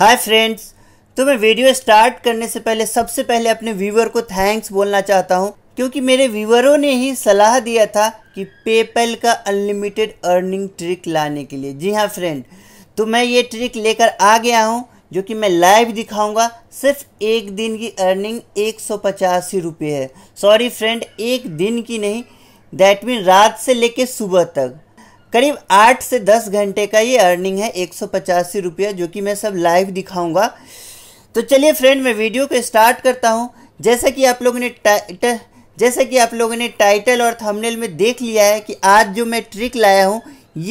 hi friends तो मैं video start करने से पहले सबसे पहले अपने व्यूवर को थैंक्स बोलना चाहता हूँ क्योंकि मेरे व्यूवरों ने ही सलाह दिया था कि पेपल का अनलिमिटेड अर्निंग ट्रिक लाने के लिए जी हाँ फ्रेंड तो मैं ये ट्रिक लेकर आ गया हूँ जो कि मैं लाइव दिखाऊंगा सिर्फ एक दिन की अर्निंग एक सौ पचासी रुपये है सॉरी फ्रेंड एक दिन की नहीं दैट मीन रात से लेके सुबह तक करीब आठ से दस घंटे का ये अर्निंग है एक सौ पचासी रुपया जो कि मैं सब लाइव दिखाऊंगा तो चलिए फ्रेंड मैं वीडियो को स्टार्ट करता हूँ जैसा कि आप लोगों ने टाइटल जैसा कि आप लोगों ने टाइटल और थंबनेल में देख लिया है कि आज जो मैं ट्रिक लाया हूँ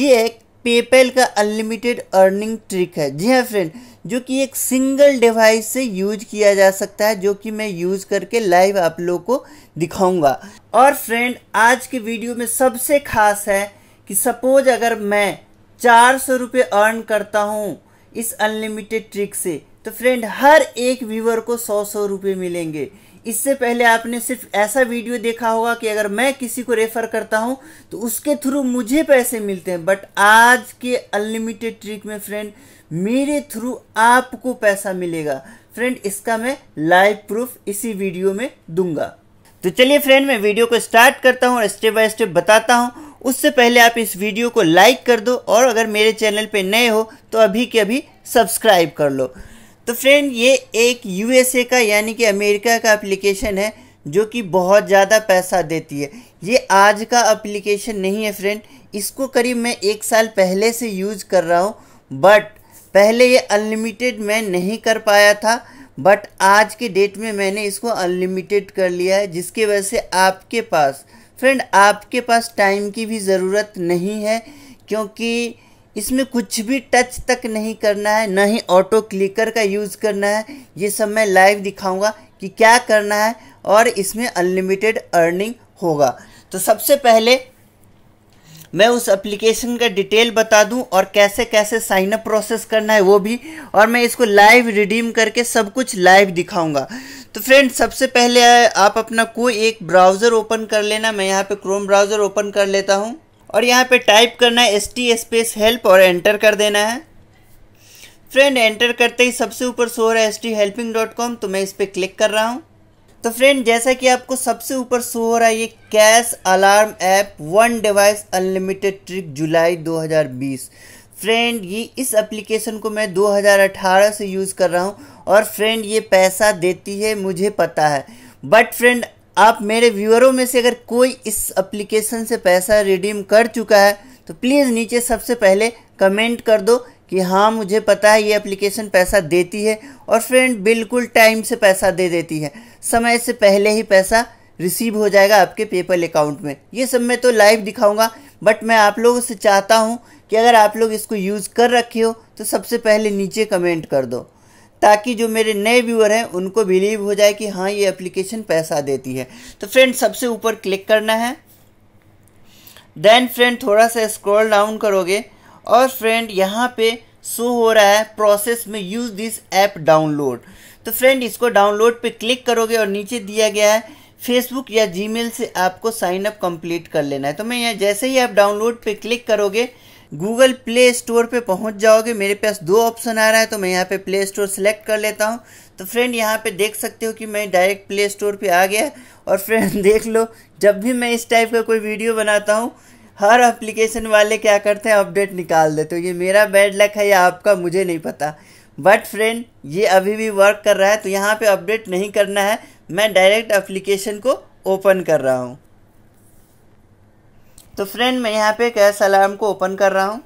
ये एक पेपैल का अनलिमिटेड अर्निंग ट्रिक है जी हाँ फ्रेंड जो कि एक सिंगल डिवाइस से यूज किया जा सकता है जो कि मैं यूज करके लाइव आप लोगों को दिखाऊंगा और फ्रेंड आज के वीडियो में सबसे खास है कि सपोज अगर मैं चार सौ रुपये अर्न करता हूँ इस अनलिमिटेड ट्रिक से तो फ्रेंड हर एक व्यूवर को सौ सौ रुपये मिलेंगे इससे पहले आपने सिर्फ ऐसा वीडियो देखा होगा कि अगर मैं किसी को रेफ़र करता हूं तो उसके थ्रू मुझे पैसे मिलते हैं बट आज के अनलिमिटेड ट्रिक में फ्रेंड मेरे थ्रू आपको पैसा मिलेगा फ्रेंड इसका मैं लाइव प्रूफ इसी वीडियो में दूंगा तो चलिए फ्रेंड मैं वीडियो को स्टार्ट करता हूँ और स्टेप बाय स्टेप बताता हूँ उससे पहले आप इस वीडियो को लाइक कर दो और अगर मेरे चैनल पे नए हो तो अभी के अभी सब्सक्राइब कर लो तो फ्रेंड ये एक यूएसए का यानी कि अमेरिका का एप्लीकेशन है जो कि बहुत ज़्यादा पैसा देती है ये आज का एप्लीकेशन नहीं है फ्रेंड इसको करीब मैं एक साल पहले से यूज़ कर रहा हूँ बट पहले ये अनलिमिटेड मैं नहीं कर पाया था बट आज के डेट में मैंने इसको अनलिमिटेड कर लिया है जिसकी वजह से आपके पास फ्रेंड आपके पास टाइम की भी ज़रूरत नहीं है क्योंकि इसमें कुछ भी टच तक नहीं करना है ना ही ऑटो क्लिकर का यूज़ करना है ये सब मैं लाइव दिखाऊंगा कि क्या करना है और इसमें अनलिमिटेड अर्निंग होगा तो सबसे पहले मैं उस एप्लीकेशन का डिटेल बता दूं और कैसे कैसे साइन अप प्रोसेस करना है वो भी और मैं इसको लाइव रिडीम करके सब कुछ लाइव दिखाऊंगा तो फ्रेंड सबसे पहले आप अपना कोई एक ब्राउज़र ओपन कर लेना मैं यहाँ पे क्रोम ब्राउज़र ओपन कर लेता हूँ और यहाँ पे टाइप करना है एस टी स्पेस हेल्प और एंटर कर देना है फ्रेंड एंटर करते ही सबसे ऊपर शो हो रहा है S T helping dot com तो मैं इस पर क्लिक कर रहा हूँ तो फ्रेंड जैसा कि आपको सबसे ऊपर शो हो रहा है ये cash alarm app one device unlimited trick जुलाई 2020 फ्रेंड ये इस एप्लीकेशन को मैं 2018 से यूज़ कर रहा हूँ और फ्रेंड ये पैसा देती है मुझे पता है बट फ्रेंड आप मेरे व्यूअरों में से अगर कोई इस एप्लीकेशन से पैसा रिडीम कर चुका है तो प्लीज़ नीचे सबसे पहले कमेंट कर दो कि हाँ मुझे पता है ये एप्लीकेशन पैसा देती है और फ्रेंड बिल्कुल टाइम से पैसा दे देती है समय से पहले ही पैसा रिसीव हो जाएगा आपके पेपल अकाउंट में ये सब मैं तो लाइव दिखाऊंगा बट मैं आप लोगों से चाहता हूँ कि अगर आप लोग इसको यूज़ कर रखे हो तो सबसे पहले नीचे कमेंट कर दो ताकि जो मेरे नए व्यूअर हैं उनको बिलीव हो जाए कि हाँ ये एप्लीकेशन पैसा देती है तो फ्रेंड सबसे ऊपर क्लिक करना है देन फ्रेंड थोड़ा सा स्क्रॉल डाउन करोगे और फ्रेंड यहाँ पे शो हो रहा है प्रोसेस में यूज़ दिस ऐप डाउनलोड तो फ्रेंड इसको डाउनलोड पे क्लिक करोगे और नीचे दिया गया है फेसबुक या जीमेल से आपको साइन अप कंप्लीट कर लेना है तो मैं यहाँ जैसे ही आप डाउनलोड पे क्लिक करोगे गूगल प्ले स्टोर पे पहुंच जाओगे मेरे पास दो ऑप्शन आ रहा है तो मैं यहाँ पे प्ले स्टोर सेलेक्ट कर लेता हूँ तो फ्रेंड यहाँ पे देख सकते हो कि मैं डायरेक्ट प्ले स्टोर पे आ गया और फ्रेंड देख लो जब भी मैं इस टाइप का कोई वीडियो बनाता हूँ हर एप्लीकेशन वाले क्या करते हैं अपडेट निकाल देते हो तो ये मेरा बैड लक है या आपका मुझे नहीं पता बट फ्रेंड ये अभी भी वर्क कर रहा है तो यहाँ पे अपडेट नहीं करना है मैं डायरेक्ट एप्लीकेशन को ओपन कर रहा हूँ तो फ्रेंड मैं यहाँ पे कैश अलार्म को ओपन कर रहा हूँ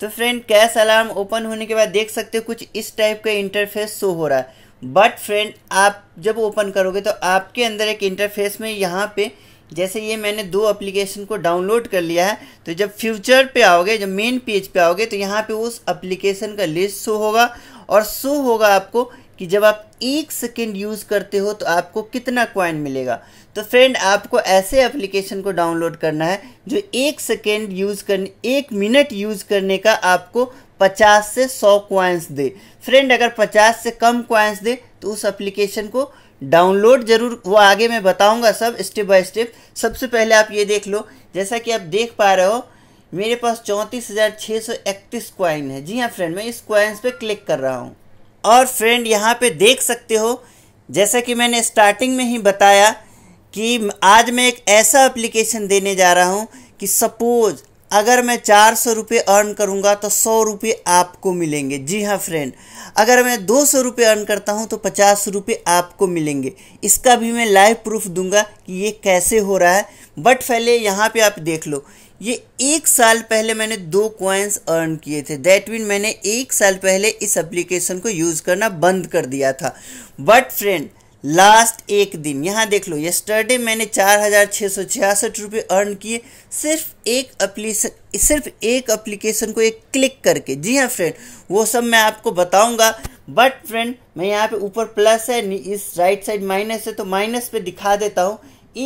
तो फ्रेंड कैश अलार्म ओपन होने के बाद देख सकते हो कुछ इस टाइप का इंटरफेस शो हो रहा है बट फ्रेंड आप जब ओपन करोगे तो आपके अंदर एक इंटरफेस में यहाँ पे जैसे ये मैंने दो एप्लीकेशन को डाउनलोड कर लिया है तो जब फ्यूचर पे आओगे जब मेन पेज पे आओगे तो यहाँ पे उस एप्लीकेशन का लिस्ट शो होगा और शो होगा आपको कि जब आप एक सेकेंड यूज़ करते हो तो आपको कितना क्वाइन मिलेगा तो फ्रेंड आपको ऐसे एप्लीकेशन को डाउनलोड करना है जो एक सेकेंड यूज़ करने एक मिनट यूज़ करने का आपको पचास से सौ क्वाइंस दे फ्रेंड अगर पचास से कम क्वाइंस दे तो उस एप्लीकेशन को डाउनलोड जरूर वो आगे मैं बताऊंगा सब स्टेप बाय स्टेप सबसे पहले आप ये देख लो जैसा कि आप देख पा रहे हो मेरे पास चौंतीस हज़ार छः सौ इकतीस क्वाइन है जी हाँ फ्रेंड मैं इस क्वाइंस पे क्लिक कर रहा हूँ और फ्रेंड यहाँ पे देख सकते हो जैसा कि मैंने स्टार्टिंग में ही बताया कि आज मैं एक ऐसा एप्लीकेशन देने जा रहा हूँ कि सपोज़ अगर मैं चार सौ रुपये अर्न करूँगा तो सौ रुपये आपको मिलेंगे जी हाँ फ्रेंड अगर मैं दो सौ रुपये अर्न करता हूँ तो पचास रुपये आपको मिलेंगे इसका भी मैं लाइव प्रूफ दूंगा कि ये कैसे हो रहा है बट पहले यहाँ पे आप देख लो ये एक साल पहले मैंने दो कॉइन्स अर्न किए थे दैट मीन मैंने एक साल पहले इस एप्लीकेशन को यूज़ करना बंद कर दिया था बट फ्रेंड लास्ट एक दिन यहाँ देख लो यस्टरडे मैंने चार हज़ार छः सौ छियासठ रुपये अर्न किए सिर्फ एक अप्लीसन सिर्फ एक अप्लीकेशन को एक क्लिक करके जी हाँ फ्रेंड वो सब मैं आपको बताऊंगा बट फ्रेंड मैं यहाँ पे ऊपर प्लस है इस राइट साइड माइनस है तो माइनस पे दिखा देता हूँ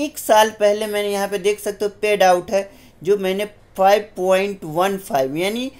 एक साल पहले मैंने यहाँ पे देख सकते हो पेड आउट है जो मैंने फाइव यानी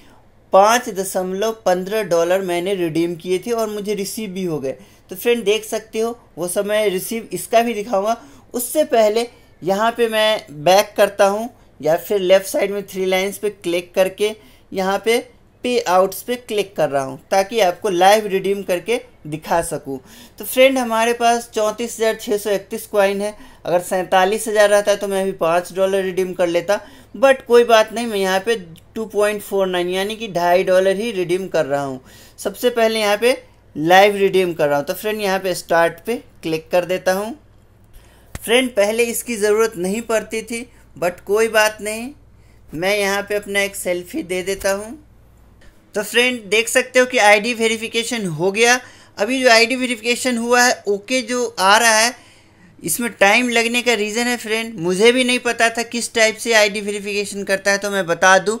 पाँच दशमलव पंद्रह डॉलर मैंने रिडीम किए थे और मुझे रिसीव भी हो गए तो फ्रेंड देख सकते हो वो सब मैं रिसीव इसका भी दिखाऊंगा उससे पहले यहाँ पे मैं बैक करता हूँ या फिर लेफ़्ट साइड में थ्री लाइंस पे क्लिक करके यहाँ पे पे आउट्स पे क्लिक कर रहा हूँ ताकि आपको लाइव रिडीम करके दिखा सकूँ तो फ्रेंड हमारे पास चौंतीस हज़ार छः सौ इकतीस क्वाइन है अगर सैंतालीस हज़ार रहता है तो मैं अभी पाँच डॉलर रिडीम कर लेता बट कोई बात नहीं मैं यहाँ पे टू पॉइंट फोर नाइन यानी कि ढाई डॉलर ही रिडीम कर रहा हूँ सबसे पहले यहाँ पे लाइव रिडीम कर रहा हूँ तो फ्रेंड यहाँ पे स्टार्ट पे क्लिक कर देता हूँ फ्रेंड पहले इसकी ज़रूरत नहीं पड़ती थी बट कोई बात नहीं मैं यहाँ पे अपना एक सेल्फी दे देता हूँ तो फ्रेंड देख सकते हो कि आईडी वेरिफिकेशन हो गया अभी जो आईडी वेरिफिकेशन हुआ है ओके जो आ रहा है इसमें टाइम लगने का रीज़न है फ्रेंड मुझे भी नहीं पता था किस टाइप से डी वेरीफिकेशन करता है तो मैं बता दूँ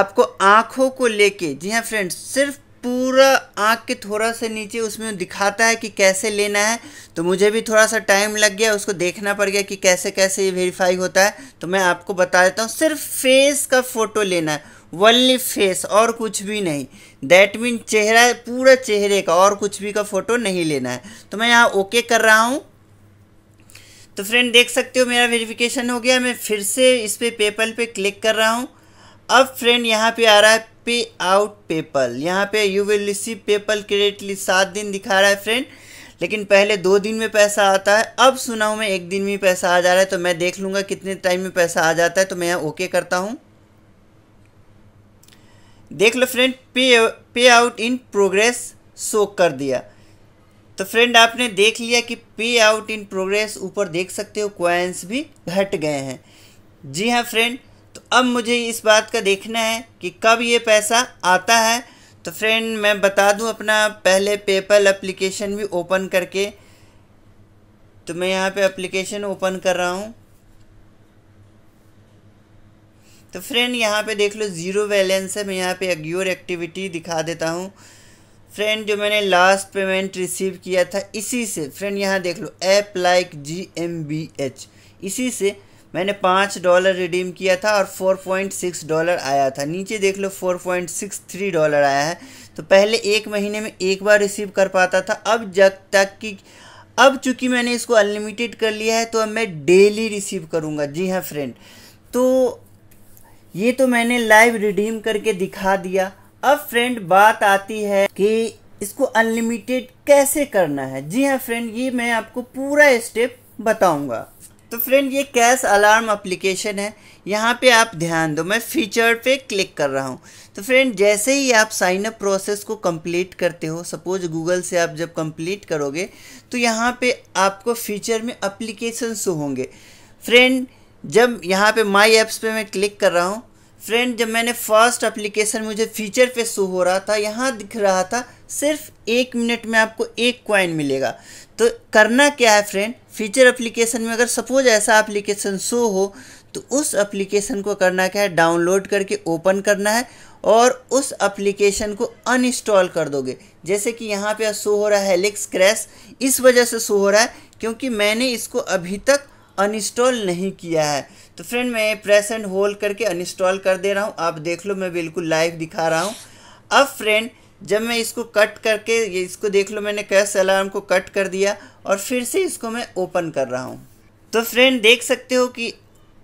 आपको आँखों को लेके जी हाँ फ्रेंड सिर्फ पूरा आँख के थोड़ा से नीचे उसमें दिखाता है कि कैसे लेना है तो मुझे भी थोड़ा सा टाइम लग गया उसको देखना पड़ गया कि कैसे कैसे ये वेरीफाई होता है तो मैं आपको बता देता हूँ सिर्फ फेस का फ़ोटो लेना है वनली फेस और कुछ भी नहीं दैट मीन चेहरा पूरा चेहरे का और कुछ भी का फ़ोटो नहीं लेना है तो मैं यहाँ ओके कर रहा हूँ तो फ्रेंड देख सकते हो मेरा वेरिफिकेशन हो गया मैं फिर से इस पर पे पेपल पे क्लिक कर रहा हूँ अब फ्रेंड यहाँ पे आ रहा है पे आउट पेपल यहाँ पे you will receive PayPal credit सात दिन दिखा रहा है फ्रेंड लेकिन पहले दो दिन में पैसा आता है अब सुना हूँ मैं एक दिन में पैसा आ जा रहा है तो मैं देख लूँगा कितने टाइम में पैसा आ जाता है तो मैं यहाँ ओके करता हूँ देख लो फ्रेंड पे पे आउट इन प्रोग्रेस शो कर दिया तो फ्रेंड आपने देख लिया कि पे आउट इन प्रोग्रेस ऊपर देख सकते हो क्वाइंस भी घट गए हैं जी हाँ फ्रेंड तो अब मुझे इस बात का देखना है कि कब ये पैसा आता है तो फ्रेंड मैं बता दूं अपना पहले पेपल एप्लीकेशन भी ओपन करके तो मैं यहाँ पे एप्लीकेशन ओपन कर रहा हूँ तो फ्रेंड यहाँ पे देख लो ज़ीरो बैलेंस है मैं यहाँ पे अग्योर एक्टिविटी दिखा देता हूँ फ्रेंड जो मैंने लास्ट पेमेंट रिसीव किया था इसी से फ्रेंड यहाँ देख लो app like G M B H इसी से मैंने पाँच डॉलर रिडीम किया था और फोर पॉइंट सिक्स डॉलर आया था नीचे देख लो four point six three dollar आया है तो पहले एक महीने में एक बार रिसीव कर पाता था अब जब तक कि अब चूंकि मैंने इसको अनलिमिटेड कर लिया है तो अब मैं डेली रिसीव करूँगा जी हाँ फ्रेंड तो ये तो मैंने लाइव रिडीम करके दिखा दिया अब फ्रेंड बात आती है कि इसको अनलिमिटेड कैसे करना है जी हाँ फ्रेंड ये मैं आपको पूरा स्टेप बताऊंगा तो फ्रेंड ये कैश अलार्म एप्लीकेशन है यहाँ पे आप ध्यान दो मैं फीचर पे क्लिक कर रहा हूँ तो फ्रेंड जैसे ही आप साइन अप प्रोसेस को कंप्लीट करते हो सपोज गूगल से आप जब कंप्लीट करोगे तो यहाँ पे आपको फीचर में अप्लीकेशन शो होंगे फ्रेंड जब यहाँ पे माई ऐप्स पे मैं क्लिक कर रहा हूँ फ्रेंड जब मैंने फर्स्ट एप्लीकेशन मुझे फीचर पे शो हो रहा था यहाँ दिख रहा था सिर्फ एक मिनट में आपको एक क्वाइन मिलेगा तो करना क्या है फ्रेंड फीचर एप्लीकेशन में अगर सपोज ऐसा एप्लीकेशन शो हो तो उस एप्लीकेशन को करना क्या है डाउनलोड करके ओपन करना है और उस एप्लीकेशन को अनइंस्टॉल कर दोगे जैसे कि यहाँ पे शो हो रहा है लेक्स क्रैश इस वजह से शो हो रहा है क्योंकि मैंने इसको अभी तक अनइंस्टॉल नहीं किया है तो फ्रेंड मैं प्रेस एंड होल्ड करके अनइंस्टॉल कर दे रहा हूँ आप देख लो मैं बिल्कुल लाइव दिखा रहा हूँ अब फ्रेंड जब मैं इसको कट करके ये इसको देख लो मैंने कैश अलार्म को कट कर दिया और फिर से इसको मैं ओपन कर रहा हूँ तो फ्रेंड देख सकते हो कि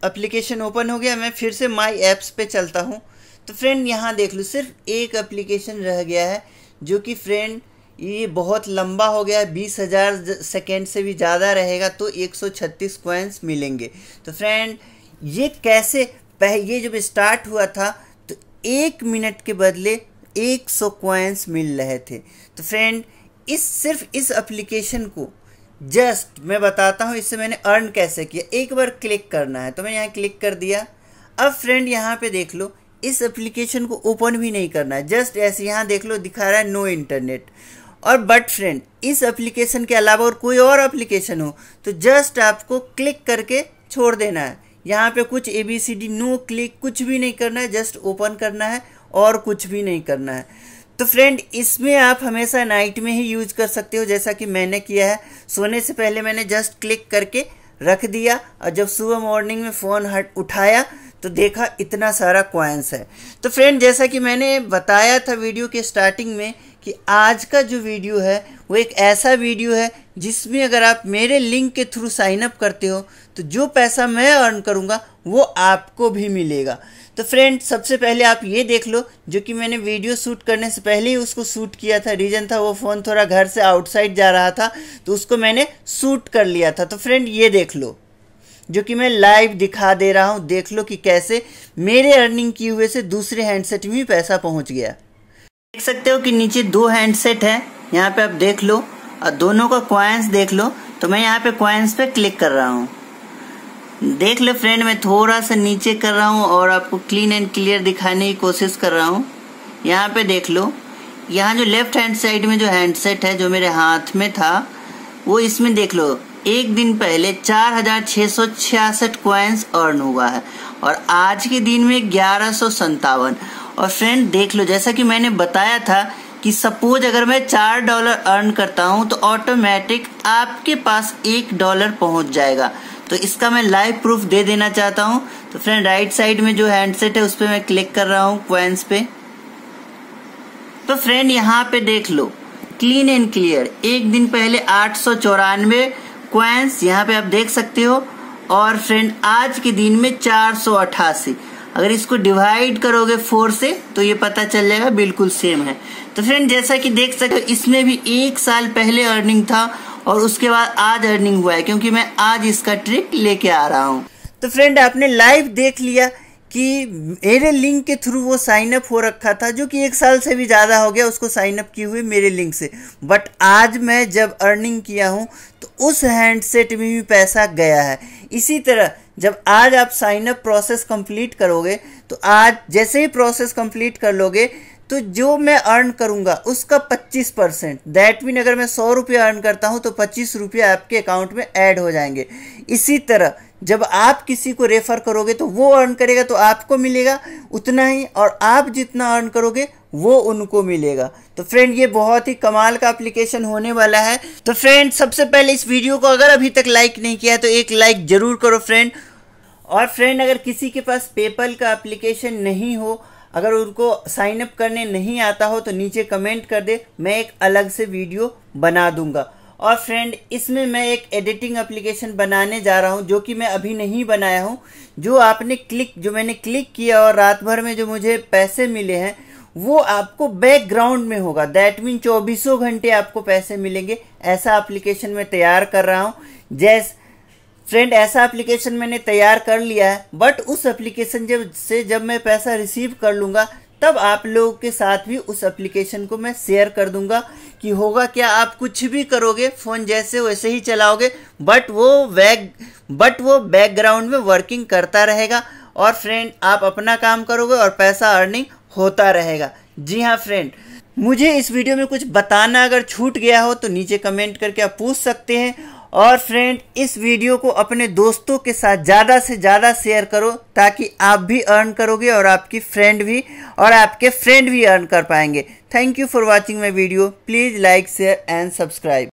एप्लीकेशन ओपन हो गया मैं फिर से माई ऐप्स पे चलता हूँ तो फ्रेंड यहाँ देख लो सिर्फ एक एप्लीकेशन रह गया है जो कि फ्रेंड ये बहुत लंबा हो गया है बीस हज़ार सेकेंड से भी ज़्यादा रहेगा तो एक सौ छत्तीस मिलेंगे तो फ्रेंड ये कैसे पह ये जब स्टार्ट हुआ था तो एक मिनट के बदले एक सौ क्वाइंस मिल रहे थे तो फ्रेंड इस सिर्फ इस एप्लीकेशन को जस्ट मैं बताता हूँ इससे मैंने अर्न कैसे किया एक बार क्लिक करना है तो मैं यहाँ क्लिक कर दिया अब फ्रेंड यहाँ पे देख लो इस एप्लीकेशन को ओपन भी नहीं करना है जस्ट ऐसे यहाँ देख लो दिखा रहा है नो इंटरनेट और बट फ्रेंड इस एप्लीकेशन के अलावा और कोई और एप्लीकेशन हो तो जस्ट आपको क्लिक करके छोड़ देना है यहाँ पे कुछ A B C D no click कुछ भी नहीं करना है जस्ट ओपन करना है और कुछ भी नहीं करना है तो फ्रेंड इसमें आप हमेशा नाइट में ही यूज कर सकते हो जैसा कि मैंने किया है सोने से पहले मैंने जस्ट क्लिक करके रख दिया और जब सुबह मॉर्निंग में फ़ोन हट उठाया तो देखा इतना सारा क्वाइंस है तो फ्रेंड जैसा कि मैंने बताया था वीडियो के स्टार्टिंग में कि आज का जो वीडियो है वो एक ऐसा वीडियो है जिसमें अगर आप मेरे लिंक के थ्रू साइनअप करते हो तो जो पैसा मैं अर्न करूँगा वो आपको भी मिलेगा तो फ्रेंड सबसे पहले आप ये देख लो जो कि मैंने वीडियो शूट करने से पहले ही उसको शूट किया था रीज़न था वो फ़ोन थोड़ा घर से आउटसाइड जा रहा था तो उसको मैंने शूट कर लिया था तो फ्रेंड ये देख लो जो कि मैं लाइव दिखा दे रहा हूँ देख लो कि कैसे मेरे अर्निंग किए हुए से दूसरे हैंडसेट में पैसा पहुँच गया देख सकते हो कि नीचे दो हैंडसेट हैं यहाँ पे आप देख लो और दोनों का क्वाइंस देख लो तो मैं यहाँ पे क्वाइंस पे क्लिक कर रहा हूँ देख ले फ्रेंड मैं थोड़ा सा नीचे कर रहा हूँ और आपको क्लीन एंड क्लियर दिखाने की कोशिश कर रहा हूँ यहाँ पे देख लो यहाँ जो लेफ्ट हैंड साइड में जो हैंडसेट है जो मेरे हाथ में था वो इसमें देख लो एक दिन पहले चार हजार छह सौ छियासठ क्वाइंस अर्न हुआ है और आज के दिन में ग्यारह सौ संतावन और फ्रेंड देख लो जैसा कि मैंने बताया था कि सपोज अगर मैं चार डॉलर अर्न करता हूँ तो ऑटोमेटिक आपके पास एक डॉलर पहुंच जाएगा तो इसका मैं लाइव प्रूफ दे देना चाहता हूँ तो फ्रेंड राइट साइड में जो हैंडसेट है उस पर मैं क्लिक कर रहा हूँ क्वेंस पे तो फ्रेंड यहाँ पे देख लो क्लीन एंड क्लियर एक दिन पहले आठ सौ चौरानवे क्वेंस यहाँ पे आप देख सकते हो और फ्रेंड आज के दिन में चार सौ अट्ठासी अगर इसको डिवाइड करोगे फोर से तो ये पता चल जाएगा बिल्कुल सेम है तो फ्रेंड जैसा कि देख सकते हो इसमें भी एक साल पहले अर्निंग था और उसके बाद आज अर्निंग हुआ है क्योंकि मैं आज इसका ट्रिक लेके आ रहा हूँ तो फ्रेंड आपने लाइव देख लिया कि मेरे लिंक के थ्रू वो साइन अप हो रखा था जो कि एक साल से भी ज़्यादा हो गया उसको साइन अप किए हुए मेरे लिंक से बट आज मैं जब अर्निंग किया हूँ तो उस हैंडसेट में भी पैसा गया है इसी तरह जब आज आप साइन अप प्रोसेस कंप्लीट करोगे तो आज जैसे ही प्रोसेस कंप्लीट कर लोगे तो जो मैं अर्न करूँगा उसका 25 परसेंट दैट मीन अगर मैं सौ रुपया अर्न करता हूँ तो पच्चीस रुपया आपके अकाउंट में ऐड हो जाएंगे इसी तरह जब आप किसी को रेफ़र करोगे तो वो अर्न करेगा तो आपको मिलेगा उतना ही और आप जितना अर्न करोगे वो उनको मिलेगा तो फ्रेंड ये बहुत ही कमाल का एप्लीकेशन होने वाला है तो फ्रेंड सबसे पहले इस वीडियो को अगर अभी तक लाइक नहीं किया तो एक लाइक ज़रूर करो फ्रेंड और फ्रेंड अगर किसी के पास पेपल का एप्लीकेशन नहीं हो अगर उनको साइन अप करने नहीं आता हो तो नीचे कमेंट कर दे मैं एक अलग से वीडियो बना दूंगा और फ्रेंड इसमें मैं एक एडिटिंग एप्लीकेशन बनाने जा रहा हूँ जो कि मैं अभी नहीं बनाया हूँ जो आपने क्लिक जो मैंने क्लिक किया और रात भर में जो मुझे पैसे मिले हैं वो आपको बैकग्राउंड में होगा दैट मीन चौबीसों घंटे आपको पैसे मिलेंगे ऐसा एप्लीकेशन मैं तैयार कर रहा हूँ जैस फ्रेंड ऐसा एप्लीकेशन मैंने तैयार कर लिया है बट उस एप्लीकेशन जब से जब मैं पैसा रिसीव कर लूँगा तब आप लोगों के साथ भी उस एप्लीकेशन को मैं शेयर कर दूंगा कि होगा क्या आप कुछ भी करोगे फ़ोन जैसे वैसे ही चलाओगे बट वो बैग बट वो बैकग्राउंड में वर्किंग करता रहेगा और फ्रेंड आप अपना काम करोगे और पैसा अर्निंग होता रहेगा जी हाँ फ्रेंड मुझे इस वीडियो में कुछ बताना अगर छूट गया हो तो नीचे कमेंट करके आप पूछ सकते हैं और फ्रेंड इस वीडियो को अपने दोस्तों के साथ ज़्यादा से ज़्यादा शेयर करो ताकि आप भी अर्न करोगे और आपकी फ्रेंड भी और आपके फ्रेंड भी अर्न कर पाएंगे thank you for watching my video please like share and subscribe